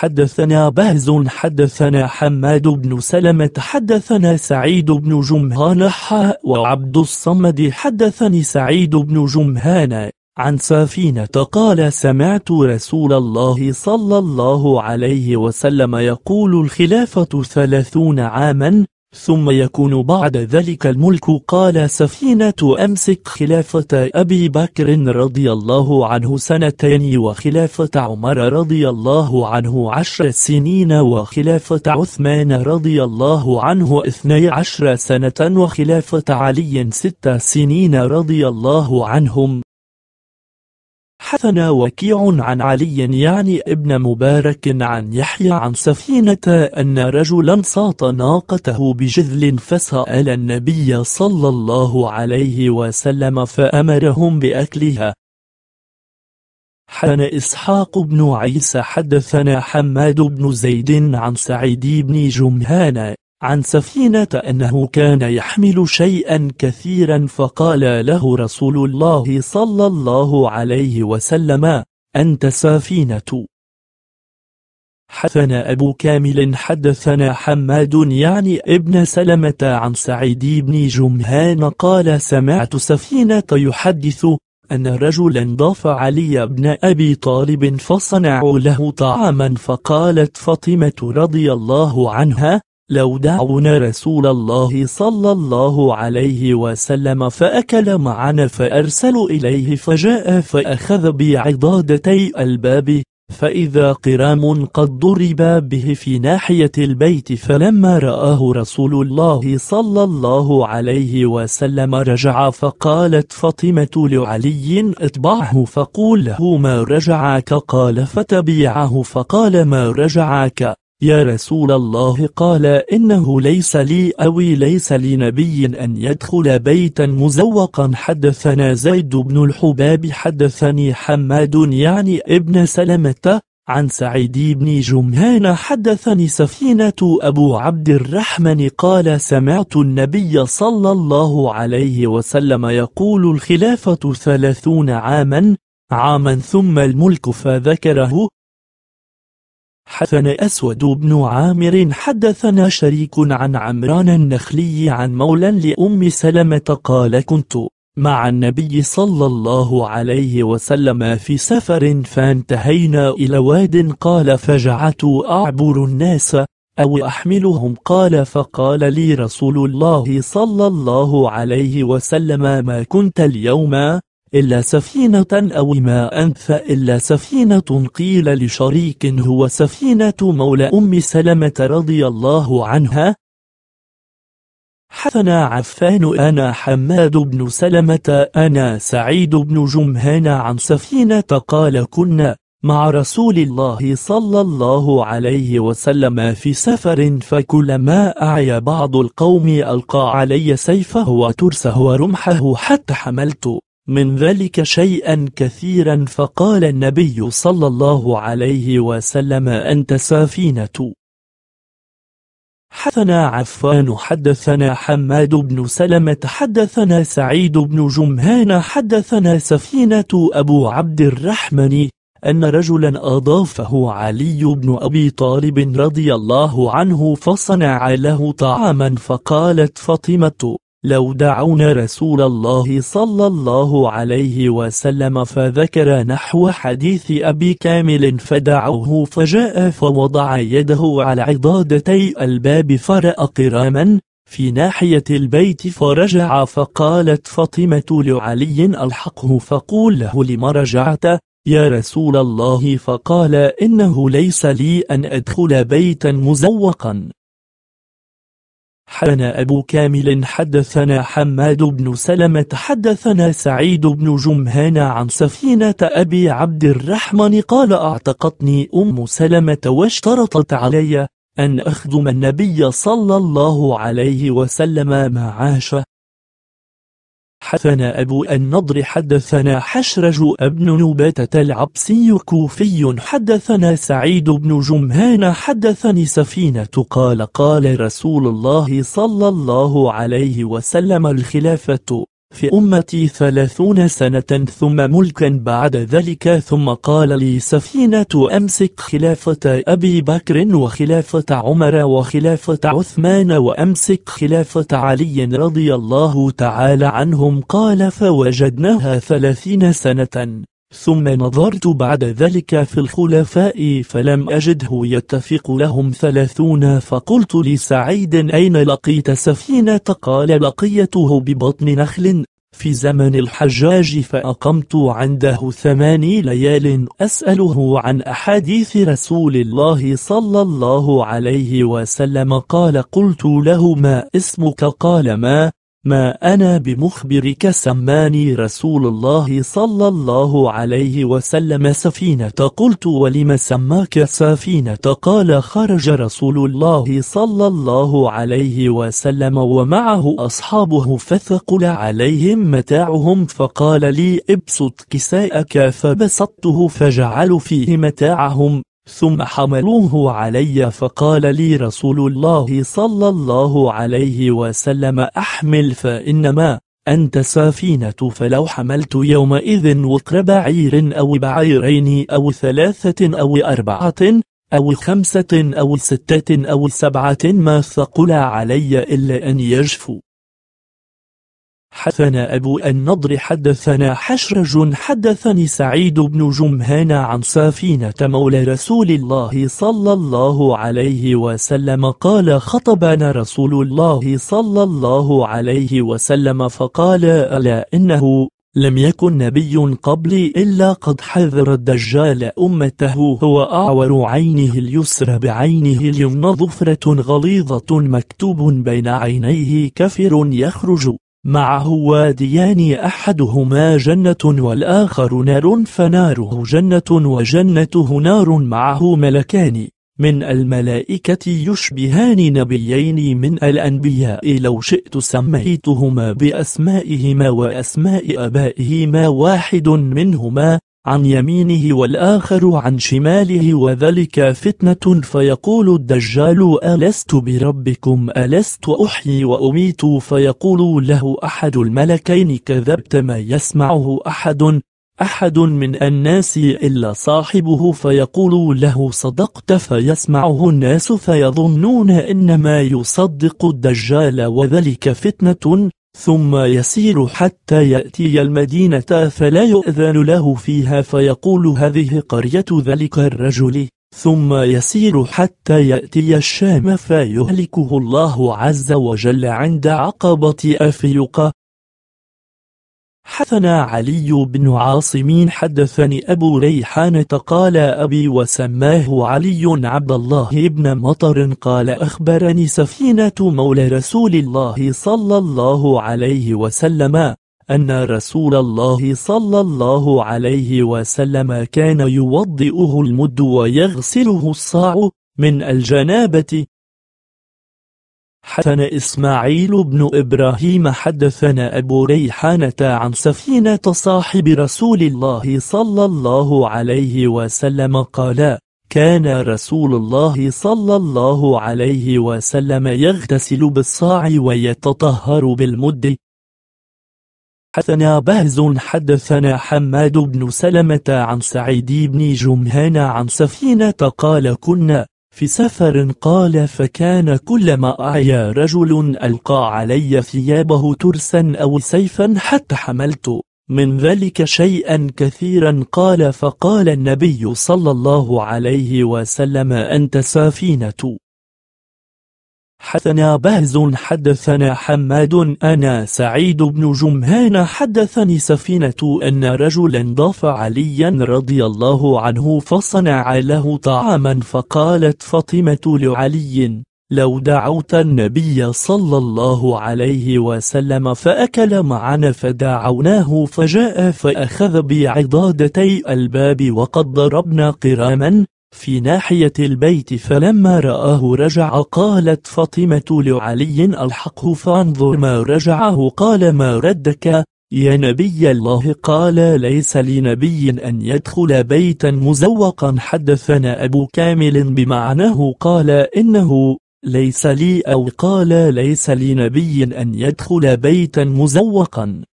حدثنا بهز حدثنا حماد بن سلمة حدثنا سعيد بن جمهان وعبد الصمد حدثني سعيد بن جمهان عن سافينة قال سمعت رسول الله صلى الله عليه وسلم يقول الخلافة ثلاثون عاما ثم يكون بعد ذلك الملك قال سفينة أمسك خلافة أبي بكر رضي الله عنه سنتين وخلافة عمر رضي الله عنه عشر سنين وخلافة عثمان رضي الله عنه اثني عشر سنة وخلافة علي ست سنين رضي الله عنهم حدثنا وكيع عن علي يعني ابن مبارك عن يحيى عن سفينة أن رجلا ساط ناقته بجذل فسأل النبي صلى الله عليه وسلم فأمرهم بأكلها حدثنا إسحاق بن عيسى حدثنا حماد بن زيد عن سعيد بن جمهان عن سفينة أنه كان يحمل شيئا كثيرا فقال له رسول الله صلى الله عليه وسلم أنت سفينة حدثنا أبو كامل حدثنا حماد يعني ابن سلمة عن سعيد بن جمهان قال سمعت سفينة يحدث أن رجلا ضاف علي بن أبي طالب فصنعوا له طعاما فقالت فاطمة رضي الله عنها لو دعونا رسول الله صلى الله عليه وسلم فأكل معنا فأرسل إليه فجاء فأخذ بعضادتي الباب فإذا قرام قد ضرب به في ناحية البيت فلما رآه رسول الله صلى الله عليه وسلم رجع فقالت فاطمة لعلي اتبعه فقول له ما رجعك قال فتبيعه فقال ما رجعك يا رسول الله قال إنه ليس لي أو ليس لنبي أن يدخل بيتا مزوقا حدثنا زيد بن الحباب حدثني حماد يعني ابن سلمة عن سعيد بن جمهان حدثني سفينة أبو عبد الرحمن قال سمعت النبي صلى الله عليه وسلم يقول الخلافة ثلاثون عاما عاما ثم الملك فذكره حدثنا أسود بن عامر حدثنا شريك عن عمران النخلي عن مولى لأم سلمة قال كنت مع النبي صلى الله عليه وسلم في سفر فانتهينا إلى واد قال فجعت أعبر الناس أو أحملهم قال فقال لي رسول الله صلى الله عليه وسلم ما كنت اليوم إلا سفينة أو ما أنف إلا سفينة قيل لشريك هو سفينة مولى أم سلمة رضي الله عنها حثنا عفان أنا حماد بن سلمة أنا سعيد بن جمهان عن سفينة قال كنا مع رسول الله صلى الله عليه وسلم في سفر فكلما أعيا بعض القوم ألقى علي سيفه وترسه ورمحه حتى حملته من ذلك شيئا كثيرا فقال النبي صلى الله عليه وسلم أنت سافينة حدثنا عفان حدثنا حماد بن سلمة حدثنا سعيد بن جمهان حدثنا سفينة أبو عبد الرحمن أن رجلا أضافه علي بن أبي طالب رضي الله عنه فصنع له طعاما فقالت فاطمة لو دعونا رسول الله صلى الله عليه وسلم فذكر نحو حديث أبي كامل فدعوه فجاء فوضع يده على عضادتي الباب فرأى قراما في ناحية البيت فرجع فقالت فاطمة لعلي الحقه فقول له لم رجعت يا رسول الله فقال إنه ليس لي أن أدخل بيتا مزوقا حدثنا أبو كامل حدثنا حماد بن سلمة حدثنا سعيد بن جمهان عن سفينة أبي عبد الرحمن قال أعتقتني أم سلمة واشترطت علي أن أخدم النبي صلى الله عليه وسلم ما عاش حدثنا أبو النضر حدثنا حشرج ابن نباتة العبسي كوفي حدثنا سعيد بن جمهان حدثني سفينة قال قال رسول الله صلى الله عليه وسلم الخلافة في أمتي ثلاثون سنة ثم ملكا بعد ذلك ثم قال لي سفينة أمسك خلافة أبي بكر وخلافة عمر وخلافة عثمان وأمسك خلافة علي رضي الله تعالى عنهم قال فوجدناها ثلاثين سنة ثم نظرت بعد ذلك في الخلفاء فلم أجده يتفق لهم ثلاثون فقلت لسعيد أين لقيت سفينة قال لقيته ببطن نخل في زمن الحجاج فأقمت عنده ثماني ليال أسأله عن أحاديث رسول الله صلى الله عليه وسلم قال قلت له ما اسمك قال ما ما أنا بمخبرك سماني رسول الله صلى الله عليه وسلم سفينة قلت ولم سماك سفينة قال خرج رسول الله صلى الله عليه وسلم ومعه أصحابه فثقل عليهم متاعهم فقال لي ابسط كساءك فبسطته فجعل فيه متاعهم ثم حملوه علي فقال لي رسول الله صلى الله عليه وسلم أحمل فإنما أنت سفينة فلو حملت يومئذ وقر بعير أو بعيرين أو ثلاثة أو أربعة أو خمسة أو ستة أو سبعة ما ثقل علي إلا أن يجفو حدثنا أبو النضر حدثنا حشرج حدثني سعيد بن جمهان عن سافينة مولى رسول الله صلى الله عليه وسلم قال خطبنا رسول الله صلى الله عليه وسلم فقال ألا إنه لم يكن نبي قبلي إلا قد حذر الدجال أمته هو أعور عينه اليسرى بعينه اليمنى ظفرة غليظة مكتوب بين عينيه كفر يخرج معه واديان أحدهما جنة والآخر نار فناره جنة وجنته نار معه ملكان من الملائكة يشبهان نبيين من الأنبياء لو شئت سميتهما بأسمائهما وأسماء أبائهما واحد منهما عن يمينه والآخر عن شماله وذلك فتنة فيقول الدجال ألست بربكم ألست أحيي وأميت فيقول له أحد الملكين كذبت ما يسمعه أحد أحد من الناس إلا صاحبه فيقول له صدقت فيسمعه الناس فيظنون إنما يصدق الدجال وذلك فتنة ثم يسير حتى يأتي المدينة فلا يؤذن له فيها فيقول هذه قرية ذلك الرجل ثم يسير حتى يأتي الشام فيهلكه الله عز وجل عند عقبة أفيق حدثنا علي بن عاصم حدثني أبو ريحانة قال أبي وسماه علي عبد الله بن مطر قال أخبرني سفينة مولى رسول الله صلى الله عليه وسلم أن رسول الله صلى الله عليه وسلم كان يوضئه المد ويغسله الصاع من الجنابة حدثنا إسماعيل بن إبراهيم حدثنا أبو ريحانة عن سفينة صاحب رسول الله صلى الله عليه وسلم قال كان رسول الله صلى الله عليه وسلم يغتسل بالصاع ويتطهر بالمد حدثنا بهز حدثنا حماد بن سلمة عن سعيد بن جمهان عن سفينة قال كنا في سفر قال فكان كلما أعيا رجل ألقى علي ثيابه ترسا أو سيفا حتى حملت من ذلك شيئا كثيرا قال فقال النبي صلى الله عليه وسلم أنت سافينة حدثنا بهز حدثنا حماد أنا سعيد بن جمهان حدثني سفينة أن رجلا ضاف عليا رضي الله عنه فصنع له طعاما فقالت فاطمة لعلي لو دعوت النبي صلى الله عليه وسلم فأكل معنا فدعوناه فجاء فأخذ بعضادتي الباب وقد ضربنا قراما في ناحية البيت فلما رآه رجع قالت فاطمة لعلي الحقه فانظر ما رجعه قال ما ردك يا نبي الله قال ليس لنبي أن يدخل بيتا مزوقا حدثنا أبو كامل بمعناه قال إنه ليس لي أو قال ليس لنبي أن يدخل بيتا مزوقا